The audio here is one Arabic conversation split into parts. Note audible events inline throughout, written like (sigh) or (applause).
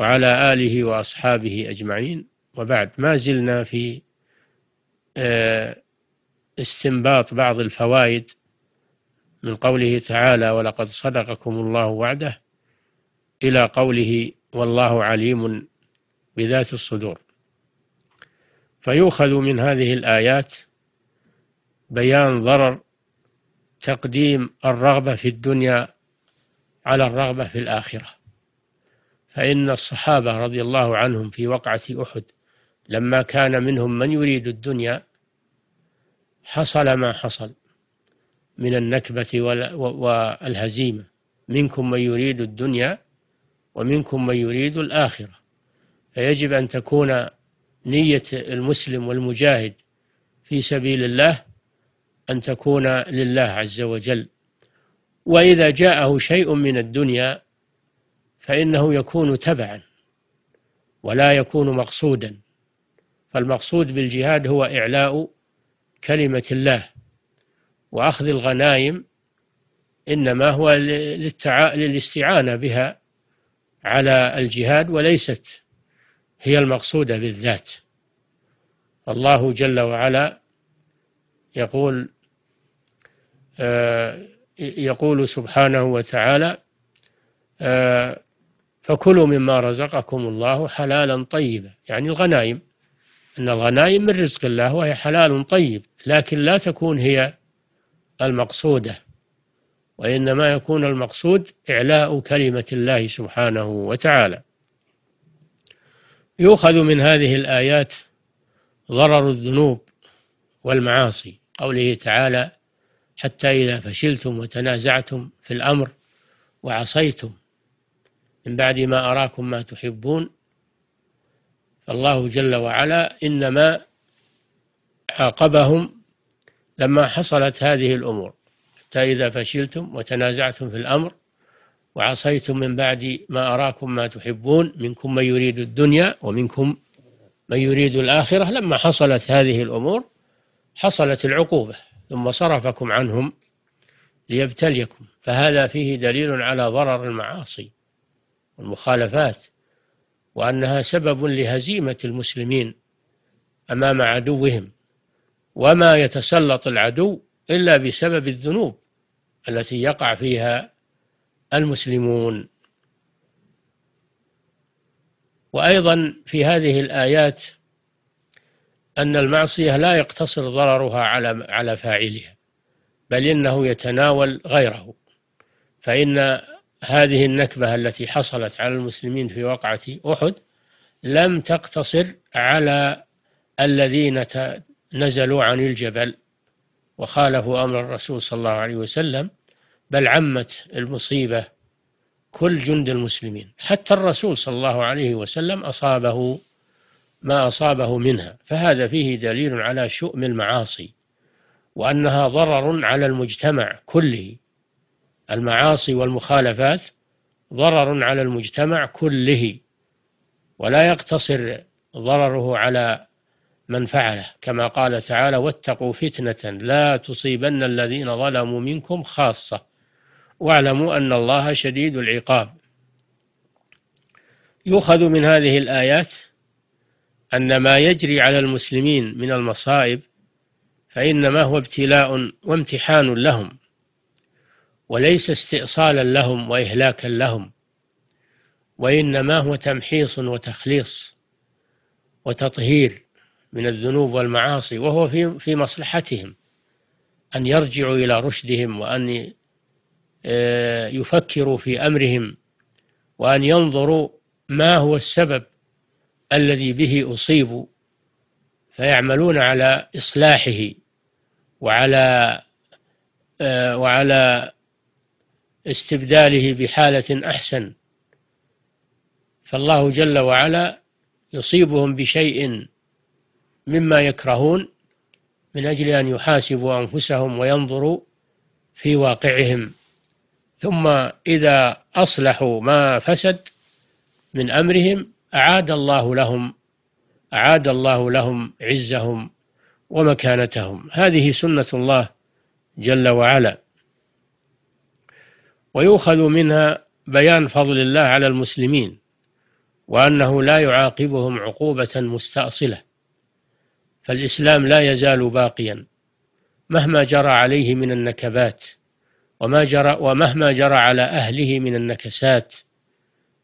وعلى آله وأصحابه أجمعين وبعد ما زلنا في آه، استنباط بعض الفوائد من قوله تعالى ولقد صدقكم الله وعده إلى قوله والله عليم بذات الصدور فيؤخذ من هذه الآيات بيان ضرر تقديم الرغبة في الدنيا على الرغبة في الآخرة فإن الصحابة رضي الله عنهم في وقعة أحد لما كان منهم من يريد الدنيا حصل ما حصل من النكبة والهزيمة منكم من يريد الدنيا ومنكم من يريد الآخرة فيجب أن تكون نية المسلم والمجاهد في سبيل الله أن تكون لله عز وجل وإذا جاءه شيء من الدنيا فإنه يكون تبعا ولا يكون مقصودا فالمقصود بالجهاد هو إعلاء كلمة الله وأخذ الغنايم إنما هو للتعا... للاستعانة بها على الجهاد وليست هي المقصودة بالذات الله جل وعلا يقول آه، يقول سبحانه وتعالى آه، فكلوا مما رزقكم الله حلالا طيبا يعني الغنائم أن الغنائم من رزق الله وهي حلال طيب لكن لا تكون هي المقصودة وإنما يكون المقصود إعلاء كلمة الله سبحانه وتعالى يؤخذ من هذه الآيات ضرر الذنوب والمعاصي قوله تعالى حتى إذا فشلتم وتنازعتم في الأمر وعصيتم من بعد ما أراكم ما تحبون فالله جل وعلا إنما عاقبهم لما حصلت هذه الأمور حتى إذا فشلتم وتنازعتم في الأمر وعصيتم من بعد ما أراكم ما تحبون منكم من يريد الدنيا ومنكم من يريد الآخرة لما حصلت هذه الأمور حصلت العقوبة ثم صرفكم عنهم ليبتليكم فهذا فيه دليل على ضرر المعاصي والمخالفات وأنها سبب لهزيمة المسلمين أمام عدوهم وما يتسلط العدو إلا بسبب الذنوب التي يقع فيها المسلمون وأيضا في هذه الآيات أن المعصية لا يقتصر ضررها على على فاعلها بل إنه يتناول غيره فإن هذه النكبة التي حصلت على المسلمين في وقعة أحد لم تقتصر على الذين نزلوا عن الجبل وخالفوا أمر الرسول صلى الله عليه وسلم بل عمت المصيبة كل جند المسلمين حتى الرسول صلى الله عليه وسلم أصابه ما أصابه منها فهذا فيه دليل على شؤم المعاصي وأنها ضرر على المجتمع كله المعاصي والمخالفات ضرر على المجتمع كله ولا يقتصر ضرره على من فعله كما قال تعالى واتقوا فتنة لا تصيبن الذين ظلموا منكم خاصة واعلموا أن الله شديد العقاب يؤخذ من هذه الآيات أن ما يجري على المسلمين من المصائب فإنما هو ابتلاء وامتحان لهم وليس استئصالا لهم وإهلاكا لهم وإنما هو تمحيص وتخليص وتطهير من الذنوب والمعاصي وهو في في مصلحتهم أن يرجعوا إلى رشدهم وأن آه، يفكروا في أمرهم وأن ينظروا ما هو السبب الذي به أصيبوا فيعملون على إصلاحه وعلى آه، وعلى استبداله بحالة أحسن فالله جل وعلا يصيبهم بشيء مما يكرهون من أجل أن يحاسبوا أنفسهم وينظروا في واقعهم ثم إذا أصلحوا ما فسد من أمرهم أعاد الله لهم أعاد الله لهم عزهم ومكانتهم هذه سنة الله جل وعلا ويؤخذ منها بيان فضل الله على المسلمين وأنه لا يعاقبهم عقوبة مستأصلة فالإسلام لا يزال باقيا مهما جرى عليه من النكبات وما جرى ومهما جرى على أهله من النكسات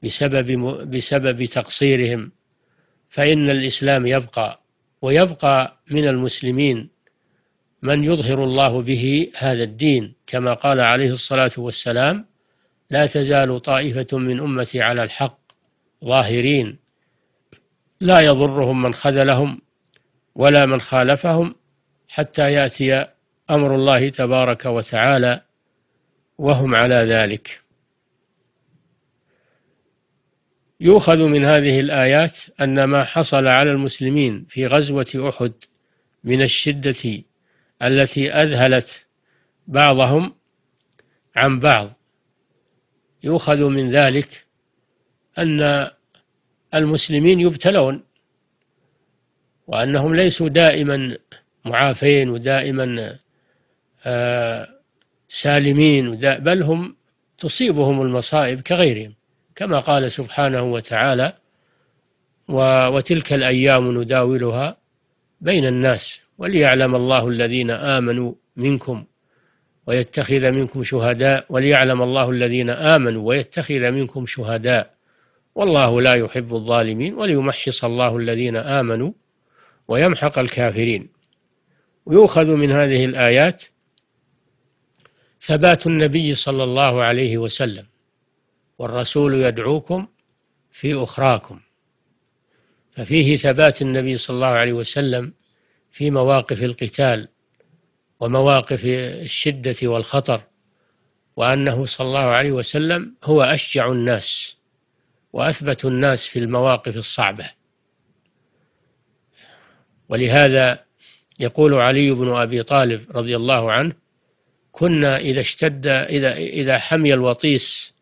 بسبب بسبب تقصيرهم فإن الإسلام يبقى ويبقى من المسلمين من يظهر الله به هذا الدين كما قال عليه الصلاة والسلام لا تزال طائفة من أمتي على الحق ظاهرين لا يضرهم من خذلهم ولا من خالفهم حتى يأتي أمر الله تبارك وتعالى وهم على ذلك يؤخذ من هذه الآيات أن ما حصل على المسلمين في غزوة أحد من الشدة التي أذهلت بعضهم عن بعض يؤخذ من ذلك أن المسلمين يبتلون وأنهم ليسوا دائما معافين ودائما آه، سالمين بل هم تصيبهم المصائب كغيرهم كما قال سبحانه وتعالى وتلك الأيام نداولها بين الناس وليعلم الله الذين آمنوا منكم ويتخذ منكم شهداء وليعلم الله الذين آمنوا ويتخذ منكم شهداء والله لا يحب الظالمين وليمحص الله الذين آمنوا ويمحق الكافرين ويؤخذ من هذه الآيات ثبات النبي صلى الله عليه وسلم والرسول يدعوكم في أخراكم ففيه ثبات النبي صلى الله عليه وسلم في مواقف القتال ومواقف الشدة والخطر وأنه صلى الله عليه وسلم هو أشجع الناس وأثبت الناس في المواقف الصعبة ولهذا يقول علي بن أبي طالب رضي الله عنه كنا إذا اشتد إذا إذا حمي الوطيس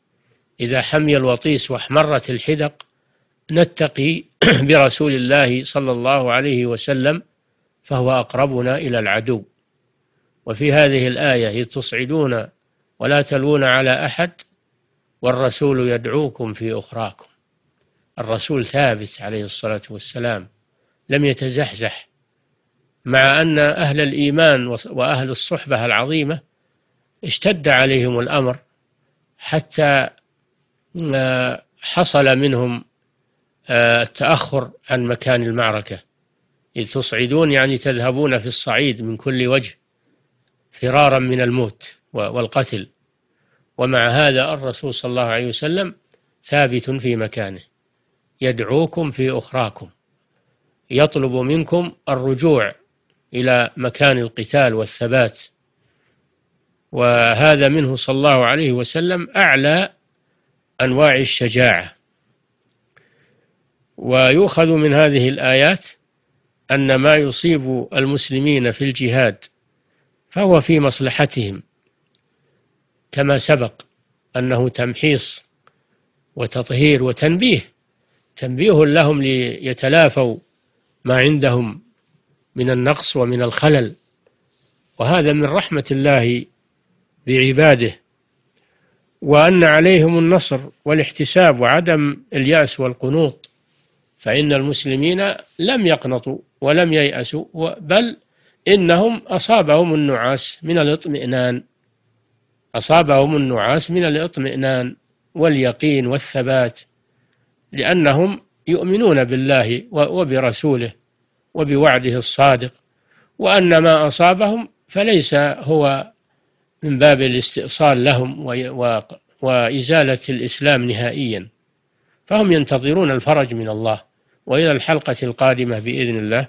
إذا حمي الوطيس واحمرت الحدق نتقي (clears throat) برسول الله صلى الله عليه وسلم فهو أقربنا إلى العدو وفي هذه الآية إذ تصعدون ولا تلوون على أحد والرسول يدعوكم في أخراكم الرسول ثابت عليه الصلاة والسلام لم يتزحزح مع أن أهل الإيمان وأهل الصحبة العظيمة اشتد عليهم الأمر حتى آه، حصل منهم آه، التأخر عن مكان المعركة إذ تصعدون يعني تذهبون في الصعيد من كل وجه فرارا من الموت والقتل ومع هذا الرسول صلى الله عليه وسلم ثابت في مكانه يدعوكم في أخراكم يطلب منكم الرجوع إلى مكان القتال والثبات وهذا منه صلى الله عليه وسلم أعلى أنواع الشجاعة ويؤخذ من هذه الآيات أن ما يصيب المسلمين في الجهاد فهو في مصلحتهم كما سبق أنه تمحيص وتطهير وتنبيه تنبيه لهم ليتلافوا ما عندهم من النقص ومن الخلل وهذا من رحمة الله بعباده وأن عليهم النصر والاحتساب وعدم اليأس والقنوط فإن المسلمين لم يقنطوا ولم ييأسوا بل إنهم أصابهم النعاس من الاطمئنان أصابهم النعاس من الاطمئنان واليقين والثبات لأنهم يؤمنون بالله وبرسوله وبوعده الصادق وأن ما أصابهم فليس هو من باب الاستئصال لهم وإزالة الإسلام نهائيا فهم ينتظرون الفرج من الله وإلى الحلقة القادمة بإذن الله